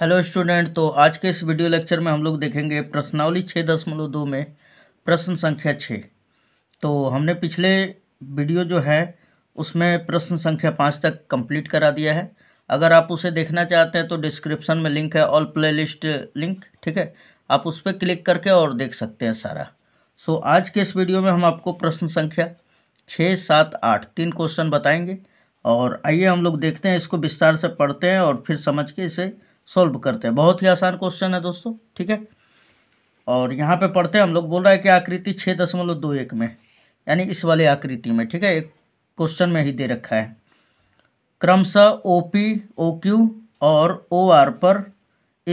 hello student तो आज के इस वीडियो लेक्चर में हम लोग देखेंगे प्रश्नावली छः दशमलव दो में प्रश्न संख्या छः तो हमने पिछले वीडियो जो है उसमें प्रश्न संख्या पाँच तक कंप्लीट करा दिया है अगर आप उसे देखना चाहते हैं तो डिस्क्रिप्शन में लिंक है ऑल प्लेलिस्ट लिंक ठीक है आप उस पर क्लिक करके और देख सकते हैं सारा सो आज के इस वीडियो में हम आपको प्रश्न संख्या छः सात आठ तीन क्वेश्चन बताएँगे और आइए हम लोग देखते हैं इसको विस्तार से पढ़ते हैं और फिर समझ के इसे सॉल्व करते हैं बहुत ही आसान क्वेश्चन है दोस्तों ठीक है और यहाँ पे पढ़ते हैं हम लोग बोल रहा है कि आकृति छः दशमलव दो एक में यानी इस वाले आकृति में ठीक है एक क्वेश्चन में ही दे रखा है क्रमशः ओ पी ओ क्यू और ओ आर पर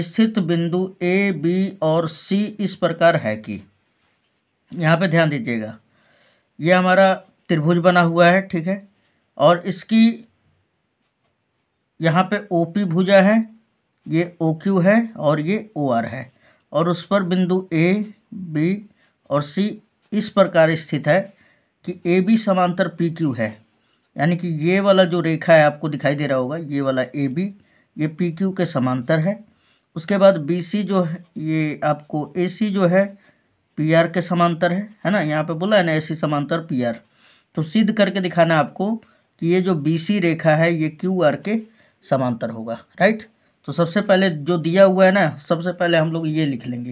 स्थित बिंदु ए बी और सी इस प्रकार है कि यहाँ पे ध्यान दीजिएगा ये हमारा त्रिभुज बना हुआ है ठीक है और इसकी यहाँ पे ओ पी भुजा है ये ओ क्यू है और ये ओ आर है और उस पर बिंदु ए बी और सी इस प्रकार स्थित है कि ए बी समांतर पी क्यू है यानी कि ये वाला जो रेखा है आपको दिखाई दे रहा होगा ये वाला ए बी ये पी क्यू के समांतर है उसके बाद बी सी जो है ये आपको ए सी जो है पी आर के समांतर है है ना यहाँ पे बोला है ना ए सी समांतर पी आर तो सिद्ध करके दिखाना आपको कि ये जो बी सी रेखा है ये क्यू आर के समांतर होगा राइट तो सबसे पहले जो दिया हुआ है ना सबसे पहले हम लोग ये लिख लेंगे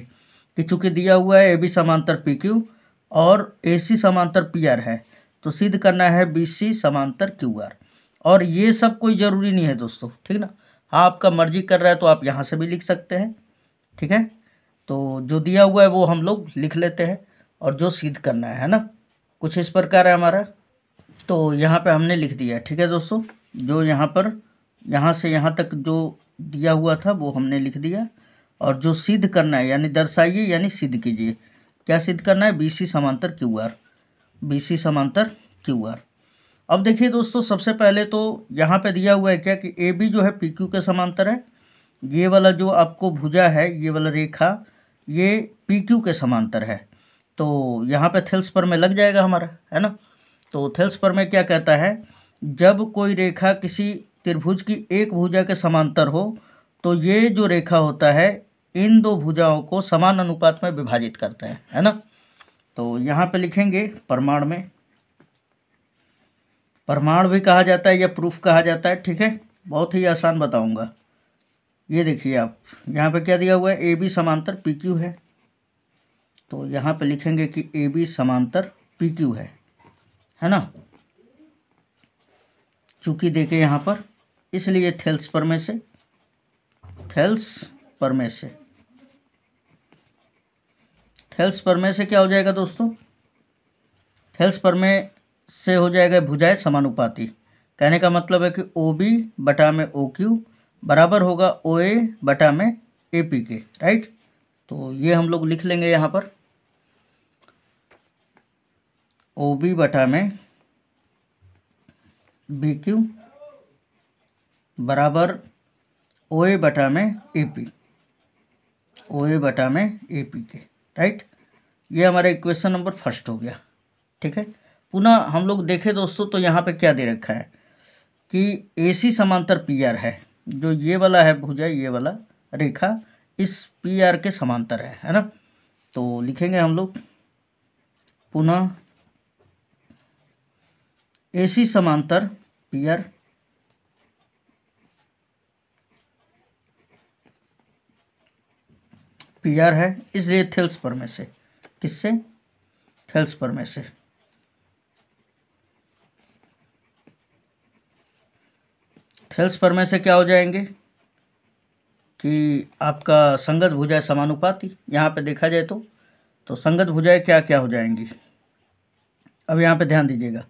कि चूँकि दिया हुआ है ए बी समांतर पी क्यू और ए सी समांतर पी आर है तो सिद्ध करना है बी सी समांतर क्यू आर और ये सब कोई ज़रूरी नहीं है दोस्तों ठीक ना हाँ आपका मर्जी कर रहा है तो आप यहाँ से भी लिख सकते हैं ठीक है तो जो दिया हुआ है वो हम लोग लिख लेते हैं और जो सिद्ध करना है है ना कुछ इस प्रकार है हमारा तो यहाँ पे हमने लिख दिया ठीक है दोस्तों जो यहाँ पर यहाँ से यहाँ तक जो दिया हुआ था वो हमने लिख दिया और जो सिद्ध करना है यानी दर्शाइए यानी सिद्ध कीजिए क्या सिद्ध करना है बी सी समांतर क्यू आर बी सी समांतर क्यू आर अब देखिए दोस्तों सबसे पहले तो यहाँ पे दिया हुआ है क्या कि ए बी जो है पी क्यू के समांतर है ये वाला जो आपको भुजा है ये वाला रेखा ये पी क्यू के समांतर है तो यहाँ पे थेल्स पर में लग जाएगा हमारा है ना तो थेल्स पर में क्या कहता है जब कोई रेखा किसी त्रिभुज की एक भुजा के समांतर हो तो ये जो रेखा होता है इन दो भुजाओं को समान अनुपात में विभाजित करता है है ना तो यहाँ पे लिखेंगे प्रमाण में प्रमाण भी कहा जाता है या प्रूफ कहा जाता है ठीक है बहुत ही आसान बताऊंगा ये देखिए आप यहाँ पे क्या दिया हुआ है ए बी समांतर पी क्यू है तो यहाँ पे लिखेंगे कि ए बी समांतर पी क्यू है है ना चूँकि देखे यहाँ पर इसलिए थेल्स पर में से थेल्स पर में से थेल्स पर में से क्या हो जाएगा दोस्तों थेल्स पर में से हो जाएगा भुजाए समानुपाती कहने का मतलब है कि ओ बी बटा में ओ क्यू बराबर होगा ओ ए बटा में ए पी के राइट तो ये हम लोग लिख लेंगे यहाँ पर ओ बी बटा में बी क्यू बराबर ओ ए बटा में ए पी ओ ए बटा में ए पी के राइट ये हमारा इक्वेशन नंबर फर्स्ट हो गया ठीक है पुनः हम लोग देखें दोस्तों तो यहाँ पे क्या दे रखा है कि ए सी समांतर पी आर है जो ये वाला है भुजा ये वाला रेखा इस पी आर के समांतर है है ना तो लिखेंगे हम लोग पुनः ए सी समांतर पी आर पी आर है इसलिए थेल्स पर में से किससे थेल्स पर में से थेल्स पर में से क्या हो जाएंगे कि आपका संगत भुजाएं समानुपाती यहाँ पे देखा जाए तो तो संगत भुजाएं क्या क्या हो जाएंगी अब यहाँ पे ध्यान दीजिएगा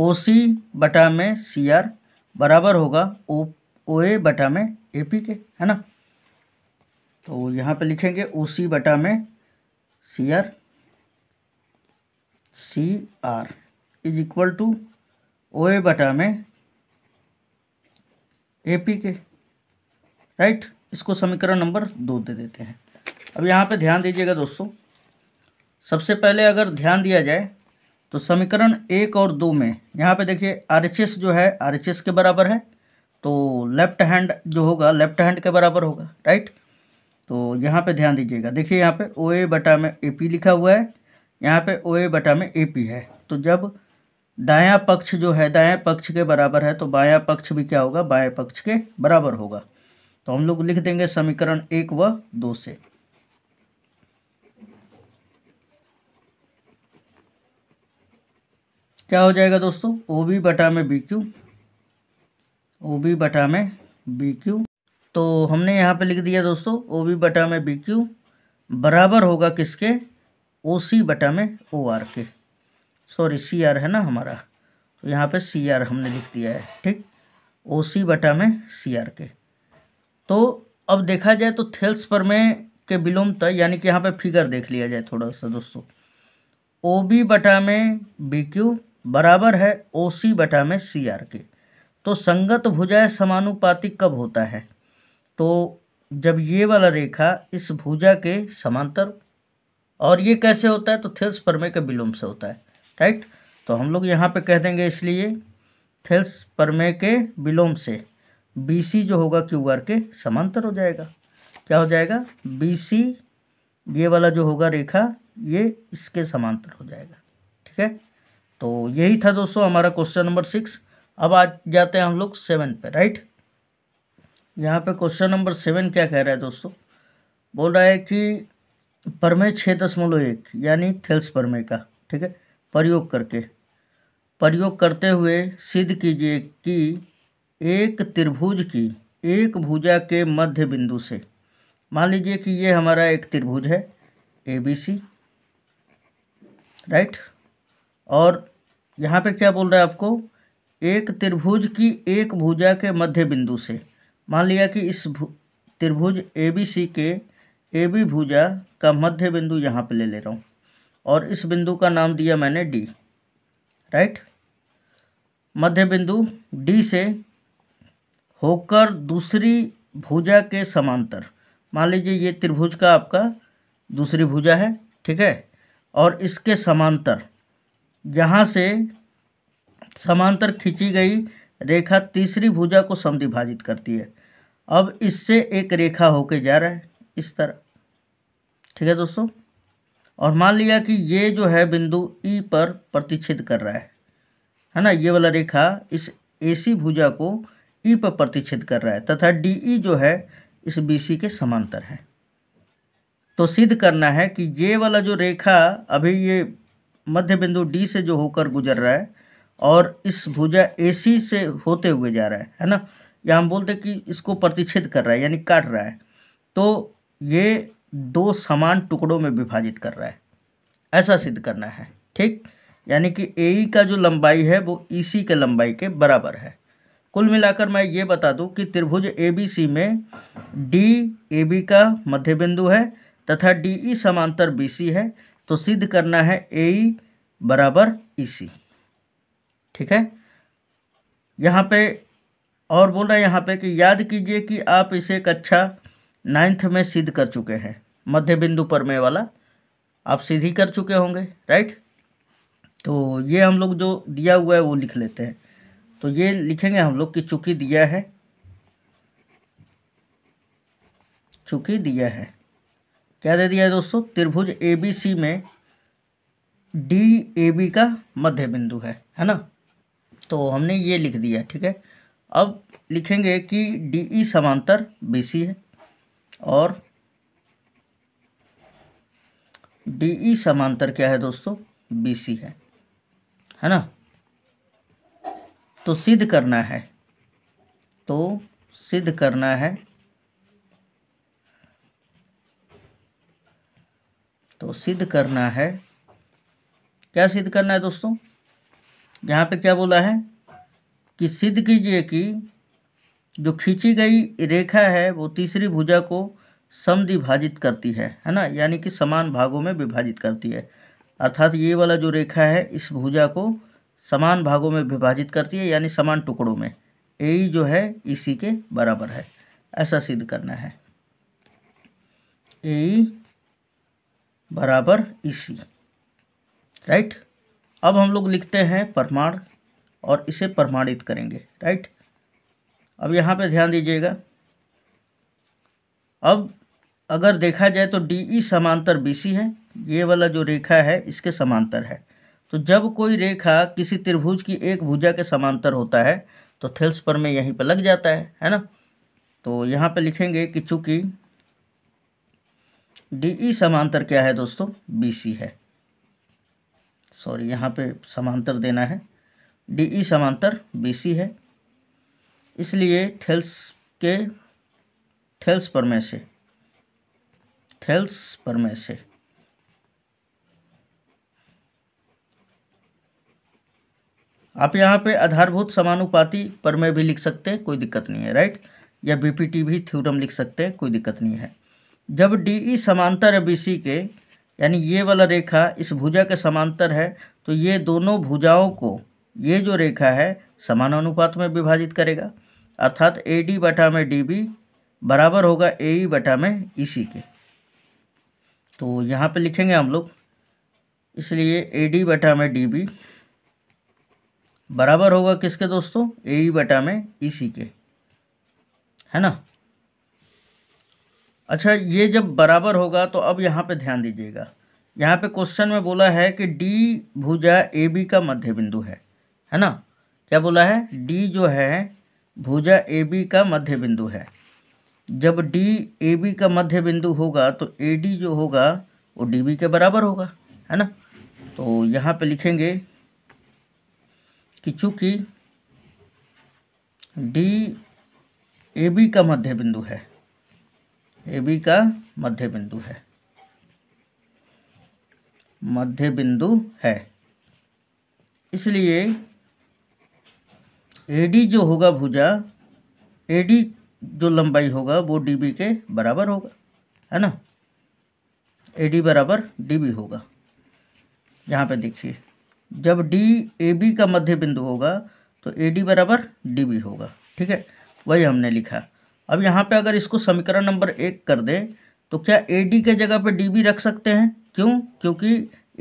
ओ सी बटा में सी आर बराबर होगा ओ ओ ए बटा में ए पी के है ना तो यहाँ पे लिखेंगे ओ सी बटा में C R C R is equal to O A बटा में ए पी के राइट इसको समीकरण नंबर दो दे देते हैं अब यहाँ पे ध्यान दीजिएगा दोस्तों सबसे पहले अगर ध्यान दिया जाए तो समीकरण एक और दो में यहाँ पे देखिए आर एच एस जो है आर एच एस के बराबर है तो लेफ्ट हैंड जो होगा लेफ्ट हैंड के बराबर होगा राइट तो यहाँ पे ध्यान दीजिएगा देखिए यहाँ पे ओ ए बटा में ए पी लिखा हुआ है यहाँ पे ओ ए बटा में ए पी है तो जब दाया पक्ष जो है दाया पक्ष के बराबर है तो बाया पक्ष भी क्या होगा बाया पक्ष के बराबर होगा तो हम लोग लिख देंगे समीकरण एक व दो से क्या हो जाएगा दोस्तों ओ बी बटा में बी क्यू ओ बी बटा में बी क्यू तो हमने यहाँ पे लिख दिया दोस्तों ओ बी बटा में बी क्यू बराबर होगा किसके ओ सी बटा में ओ आर के सॉरी सी आर है ना हमारा तो यहाँ पे सी आर हमने लिख दिया है ठीक ओ सी बटा में सी आर के तो अब देखा जाए तो थेल्स पर में के विलोमता यानी कि यहाँ पे फिगर देख लिया जाए थोड़ा सा दोस्तों ओ बी बटा में बी क्यू बराबर है ओ सी बटा में सी आर के तो संगत भुजाएँ समानुपातिक कब होता है तो जब ये वाला रेखा इस भुजा के समांतर और ये कैसे होता है तो थेल्स परमे के विलोम से होता है राइट तो हम लोग यहाँ पे कह देंगे इसलिए थेल्स परमे के विलोम से बी सी जो होगा क्यू आर के समांतर हो जाएगा क्या हो जाएगा बी सी ये वाला जो होगा रेखा ये इसके समांतर हो जाएगा ठीक है तो यही था दोस्तों हमारा क्वेश्चन नंबर सिक्स अब आ जाते हैं हम लोग सेवन पे राइट यहाँ पे क्वेश्चन नंबर सेवन क्या कह रहा है दोस्तों बोल रहा है कि परमे छः दशमलव एक यानी थेल्स परमे का ठीक है प्रयोग करके प्रयोग करते हुए सिद्ध कीजिए कि एक त्रिभुज की एक भुजा के मध्य बिंदु से मान लीजिए कि ये हमारा एक त्रिभुज है ए बी सी राइट और यहाँ पे क्या बोल रहा है आपको एक त्रिभुज की एक भुजा के मध्य बिंदु से मान लिया कि इस त्रिभुज ए बी सी के ए बी भुजा का मध्य बिंदु यहाँ पे ले ले रहा हूँ और इस बिंदु का नाम दिया मैंने डी राइट मध्य बिंदु डी से होकर दूसरी भुजा के समांतर मान लीजिए ये त्रिभुज का आपका दूसरी भुजा है ठीक है और इसके समांतर यहाँ से समांतर खींची गई रेखा तीसरी भुजा को समिभाजित करती है अब इससे एक रेखा होके जा रहा है इस तरह ठीक है दोस्तों और मान लिया कि ये जो है बिंदु ई e पर प्रतिच्छेद कर रहा है है ना ये वाला रेखा इस सी भुजा को ई e पर प्रतिच्छेद कर रहा है तथा डी ई e जो है इस बी सी के समांतर है तो सिद्ध करना है कि ये वाला जो रेखा अभी ये मध्य बिंदु डी से जो होकर गुजर रहा है और इस भुजा ए सी से होते हुए जा रहा है है ना या हम बोलते कि इसको प्रतिच्छेद कर रहा है यानी काट रहा है तो ये दो समान टुकड़ों में विभाजित कर रहा है ऐसा सिद्ध करना है ठीक यानी कि ए का जो लंबाई है वो ई e सी के लंबाई के बराबर है कुल मिलाकर मैं ये बता दूं कि त्रिभुज ए बी सी में डी ए बी का मध्य बिंदु है तथा डी ई e समांतर बी सी है तो सिद्ध करना है ए e बराबर ई सी ठीक है यहाँ पे और बोल रहा है यहाँ पे कि याद कीजिए कि आप इसे कक्षा नाइन्थ में सिद्ध कर चुके हैं मध्य बिंदु पर में वाला आप सिद्ध ही कर चुके होंगे राइट तो ये हम लोग जो दिया हुआ है वो लिख लेते हैं तो ये लिखेंगे हम लोग कि चुकी दिया है चुकी दिया है क्या दे दिया है दोस्तों त्रिभुज ए बी सी में डी ए बी का मध्य बिंदु है है ना तो हमने ये लिख दिया ठीक है अब लिखेंगे कि डी ई समांतर बी सी है और डी ई समांतर क्या है दोस्तों बी सी है है ना तो सिद्ध करना है तो सिद्ध करना है तो सिद्ध करना है क्या सिद्ध करना है दोस्तों यहाँ पे क्या बोला है कि सिद्ध कीजिए कि जो खींची गई रेखा है वो तीसरी भुजा को समद्विभाजित करती है है ना यानी कि समान भागों में विभाजित करती है अर्थात ये वाला जो रेखा है इस भुजा को समान भागों में विभाजित करती है यानी समान टुकड़ों में ए जो है इसी के बराबर है ऐसा सिद्ध करना है ए बराबर इसी राइट अब हम लोग लिखते हैं प्रमाण और इसे प्रमाणित करेंगे राइट अब यहाँ पे ध्यान दीजिएगा अब अगर देखा जाए तो डी ई e समांतर बी सी है ये वाला जो रेखा है इसके समांतर है तो जब कोई रेखा किसी त्रिभुज की एक भुजा के समांतर होता है तो थेल्स पर में यहीं पर लग जाता है है ना तो यहाँ पे लिखेंगे कि चूँकि डी ई e समांतर क्या है दोस्तों बी सी है सॉरी यहाँ पे समांतर देना है डी ई समांतर बी सी है इसलिए थेल्स के थेल्स पर में से थेल्स पर में से आप यहाँ पे आधारभूत समानुपाती पर में भी लिख सकते हैं कोई दिक्कत नहीं है राइट या बीपीटी भी थ्योरम लिख सकते हैं कोई दिक्कत नहीं है जब डी ई समांतर है बी सी के यानी ये वाला रेखा इस भुजा के समांतर है तो ये दोनों भुजाओं को ये जो रेखा है समान अनुपात में विभाजित करेगा अर्थात ए डी बटा में डी बी बराबर होगा ए ई e बटा में ई e सी के तो यहाँ पे लिखेंगे हम लोग इसलिए ए डी बटा में डी बी बराबर होगा किसके दोस्तों ए ई e बटा में ई सी के है ना अच्छा ये जब बराबर होगा तो अब यहाँ पे ध्यान दीजिएगा यहाँ पे क्वेश्चन में बोला है कि डी भुजा ए बी का मध्य बिंदु है है ना क्या बोला है डी जो है भुजा ए बी का मध्य बिंदु है जब डी ए बी का मध्य बिंदु होगा तो ए डी जो होगा वो डी बी के बराबर होगा है ना तो यहाँ पे लिखेंगे कि चूँकि डी ए बी का मध्य बिंदु है ए बी का मध्य बिंदु है मध्य बिंदु है इसलिए ए डी जो होगा भुजा डी जो लंबाई होगा वो डी बी के बराबर होगा है ना ए डी बराबर डी बी होगा यहाँ पे देखिए जब डी ए बी का मध्य बिंदु होगा तो ए डी बराबर डी बी होगा ठीक है वही हमने लिखा अब यहाँ पे अगर इसको समीकरण नंबर एक कर दें तो क्या ए डी के जगह पे डी बी रख सकते हैं क्यों क्योंकि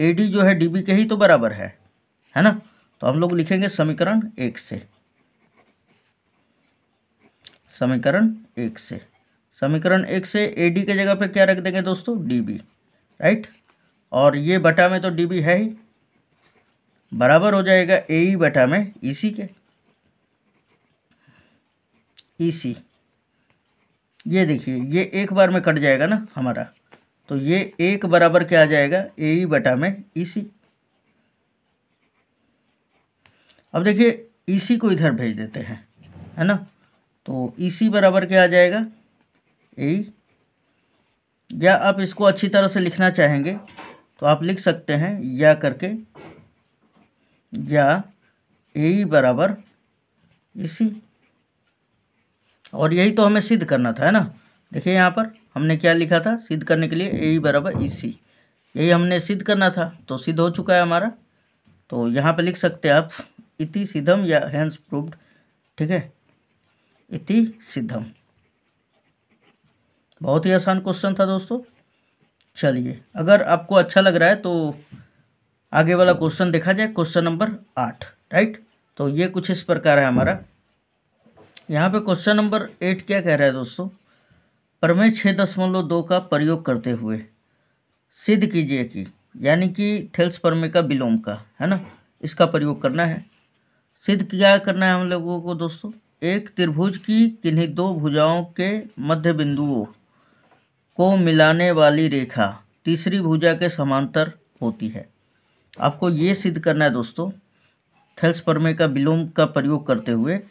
ए डी जो है डी बी के ही तो बराबर है है ना तो हम लोग लिखेंगे समीकरण एक से समीकरण एक से समीकरण एक से ए डी के जगह पे क्या रख देंगे दोस्तों डी बी राइट और ये बटा में तो डी बी है ही बराबर हो जाएगा ए ई e बटा में ई e सी के ई e सी ये देखिए ये एक बार में कट जाएगा ना हमारा तो ये एक बराबर क्या आ जाएगा ए ई e बटा में ई e सी अब देखिए ई e सी को इधर भेज देते हैं है ना तो ई सी बराबर क्या आ जाएगा ए या आप इसको अच्छी तरह से लिखना चाहेंगे तो आप लिख सकते हैं या करके या ए बराबर इसी और यही तो हमें सिद्ध करना था है ना देखिए यहाँ पर हमने क्या लिखा था सिद्ध करने के लिए ए बराबर ई e सी यही हमने सिद्ध करना था तो सिद्ध हो चुका है हमारा तो यहाँ पर लिख सकते हैं आप इति सिद्धम या हैंस प्रूव्ड ठीक है इति सिद्धम बहुत ही आसान क्वेश्चन था दोस्तों चलिए अगर आपको अच्छा लग रहा है तो आगे वाला क्वेश्चन देखा जाए क्वेश्चन नंबर आठ राइट तो ये कुछ इस प्रकार है हमारा यहाँ पे क्वेश्चन नंबर एट क्या कह रहा है दोस्तों परमे छः दशमलव दो का प्रयोग करते हुए सिद्ध कीजिए कि यानी कि थेल्स परमे का विलोम का है ना इसका प्रयोग करना है सिद्ध क्या करना है हम लोगों को दोस्तों एक त्रिभुज की किन्हीं दो भुजाओं के मध्य बिंदुओं को मिलाने वाली रेखा तीसरी भुजा के समांतर होती है आपको ये सिद्ध करना है दोस्तों थेल्स परमे का विलोम का प्रयोग करते हुए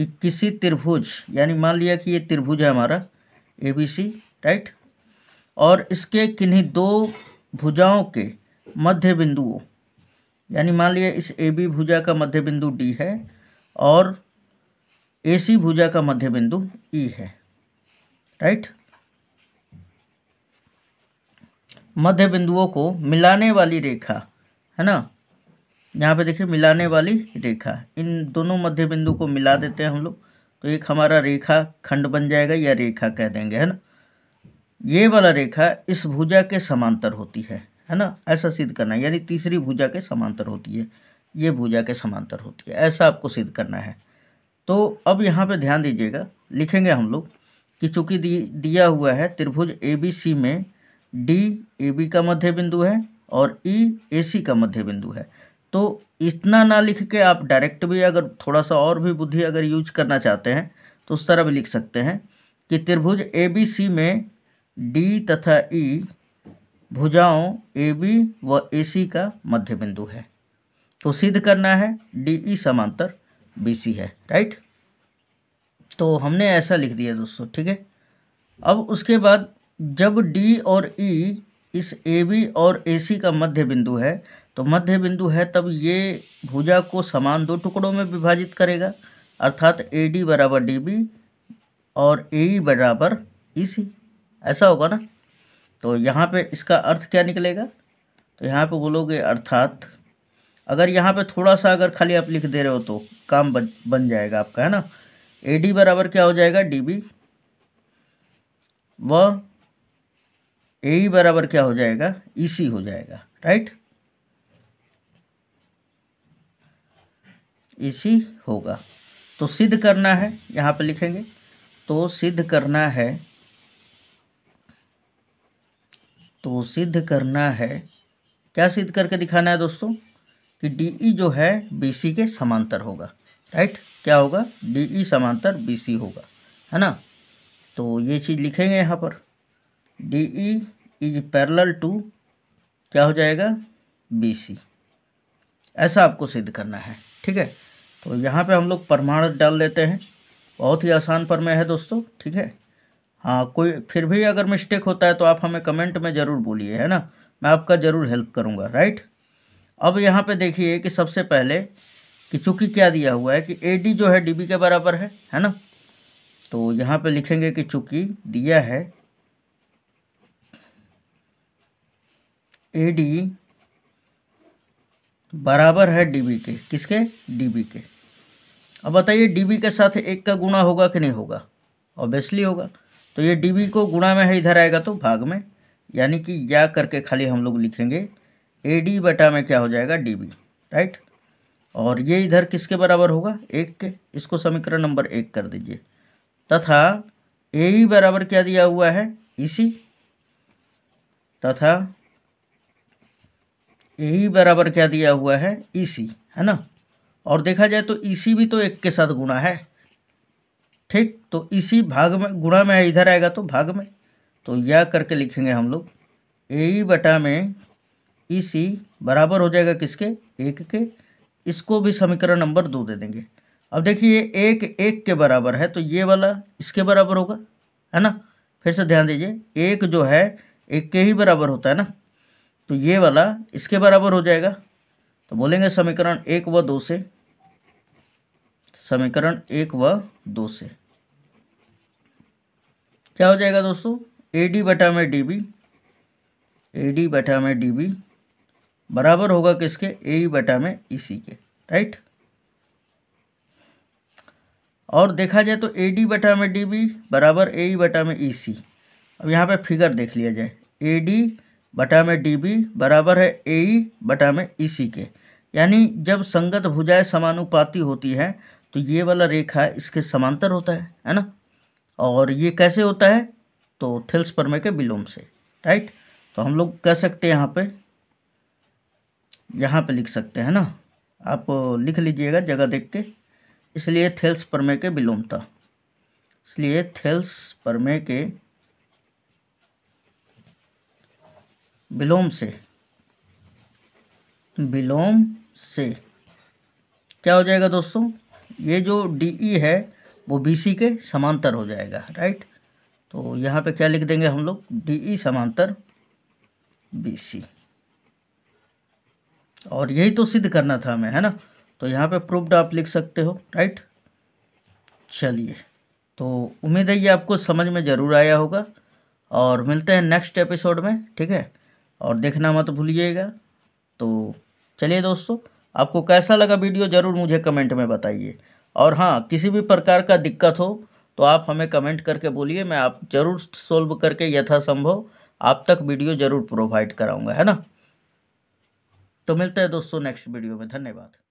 कि किसी त्रिभुज यानी मान लिया कि ये त्रिभुज है हमारा ए बी सी राइट और इसके किन्हीं दो भुजाओं के मध्य बिंदुओं यानी मान लिया इस ए बी भुजा का मध्य बिंदु डी है और ए सी भुजा का मध्य बिंदु ई e है राइट मध्य बिंदुओं को मिलाने वाली रेखा है ना यहाँ पे देखिए मिलाने वाली रेखा इन दोनों मध्य बिंदु को मिला देते हैं हम लोग तो एक हमारा रेखा खंड बन जाएगा या रेखा कह देंगे है ना ये वाला रेखा इस भुजा के समांतर होती है है ना ऐसा सिद्ध करना है यानी तीसरी भुजा के समांतर होती है ये भुजा के समांतर होती है ऐसा आपको सिद्ध करना है तो अब यहाँ पर ध्यान दीजिएगा लिखेंगे हम लोग कि चूँकि दिया हुआ है त्रिभुज ए बी सी में डी ए बी का मध्य बिंदु है और ई ए सी का मध्य बिंदु है तो इतना ना लिख के आप डायरेक्ट भी अगर थोड़ा सा और भी बुद्धि अगर यूज करना चाहते हैं तो उस तरह भी लिख सकते हैं कि त्रिभुज ए बी सी में डी तथा ई भुजाओं ए बी व ए सी का मध्य बिंदु है तो सिद्ध करना है डी ई समांतर बी सी है राइट तो हमने ऐसा लिख दिया दोस्तों ठीक है अब उसके बाद जब डी और ई e इस ए बी और ए सी का मध्य बिंदु है तो मध्य बिंदु है तब ये भुजा को समान दो टुकड़ों में विभाजित करेगा अर्थात ए डी बराबर डी बी और ए e बराबर ई e सी ऐसा होगा ना तो यहाँ पे इसका अर्थ क्या निकलेगा तो यहाँ पे बोलोगे अर्थात अगर यहाँ पे थोड़ा सा अगर खाली आप लिख दे रहे हो तो काम बन बन जाएगा आपका है ना ए डी बराबर क्या हो जाएगा डी बी व ए बराबर क्या हो जाएगा ई e सी हो जाएगा राइट इसी होगा तो सिद्ध करना है यहाँ पे लिखेंगे तो सिद्ध करना है तो सिद्ध करना है क्या सिद्ध करके दिखाना है दोस्तों कि डी ई e जो है बी सी के समांतर होगा राइट क्या होगा डी ई e समांतर बी सी होगा है ना तो ये चीज़ लिखेंगे यहाँ पर D E is parallel to क्या हो जाएगा बी सी ऐसा आपको सिद्ध करना है ठीक है तो यहाँ पे हम लोग परमाणु डाल देते हैं बहुत ही आसान प्रमेय है दोस्तों ठीक है हाँ कोई फिर भी अगर मिस्टेक होता है तो आप हमें कमेंट में ज़रूर बोलिए है ना मैं आपका ज़रूर हेल्प करूँगा राइट अब यहाँ पे देखिए कि सबसे पहले कि चूँकि क्या दिया हुआ है कि ए डी जो है डी बी के बराबर है है ना तो यहाँ पे लिखेंगे कि चूँकि दिया है ए डी बराबर है डी बी के किसके डी बी के अब बताइए डी के साथ एक का गुणा होगा कि नहीं होगा ऑब्वियसली होगा तो ये डी को गुणा में है इधर आएगा तो भाग में यानी कि या करके खाली हम लोग लिखेंगे ए डी बटा में क्या हो जाएगा डी राइट और ये इधर किसके बराबर होगा एक के इसको समीकरण नंबर एक कर दीजिए तथा ए ही e बराबर क्या दिया हुआ है इसी e तथा ए ही e बराबर क्या दिया हुआ है इसी है ना और देखा जाए तो ई सी भी तो एक के साथ गुणा है ठीक तो इसी भाग में गुणा में है इधर आएगा तो भाग में तो यह करके लिखेंगे हम लोग ए बटा में ई सी बराबर हो जाएगा किसके एक के इसको भी समीकरण नंबर दो दे देंगे अब देखिए एक एक के बराबर है तो ये वाला इसके बराबर होगा है ना फिर से ध्यान दीजिए एक जो है एक के ही बराबर होता है ना तो ये वाला इसके बराबर हो जाएगा तो बोलेंगे समीकरण एक व दो से समीकरण एक व दो से क्या हो जाएगा दोस्तों ए डी बटा में डी बी ए डी बटा में डी बी बराबर होगा किसके ए e बटा में ई e सी के राइट और देखा जाए तो ए डी बटा में डी बी बराबर ए e बटा में ई सी अब यहाँ पे फिगर देख लिया जाए ए डी बटा में डी बी बराबर है ए बटा में ई सी के यानी जब संगत भुजाएं समानुपाती होती है तो ये वाला रेखा इसके समांतर होता है है ना और ये कैसे होता है तो थिल्स परमे के विलोम से राइट तो हम लोग कह सकते हैं यहाँ पे यहाँ पे लिख सकते हैं ना आप लिख लीजिएगा जगह देख के इसलिए थेल्स परमे के विलोम था इसलिए थेल्स परमे के विलोम से विलोम से क्या हो जाएगा दोस्तों ये जो डी ई e है वो बी सी के समांतर हो जाएगा राइट तो यहाँ पे क्या लिख देंगे हम लोग डी ई e समांतर बी सी और यही तो सिद्ध करना था हमें है ना तो यहाँ पे प्रूफ्ड आप लिख सकते हो राइट चलिए तो उम्मीद है ये आपको समझ में ज़रूर आया होगा और मिलते हैं नेक्स्ट एपिसोड में ठीक है और देखना मत भूलिएगा तो चलिए दोस्तों आपको कैसा लगा वीडियो ज़रूर मुझे कमेंट में बताइए और हाँ किसी भी प्रकार का दिक्कत हो तो आप हमें कमेंट करके बोलिए मैं आप ज़रूर सोल्व करके यथासंभव आप तक वीडियो ज़रूर प्रोवाइड कराऊंगा है ना तो मिलते हैं दोस्तों नेक्स्ट वीडियो में धन्यवाद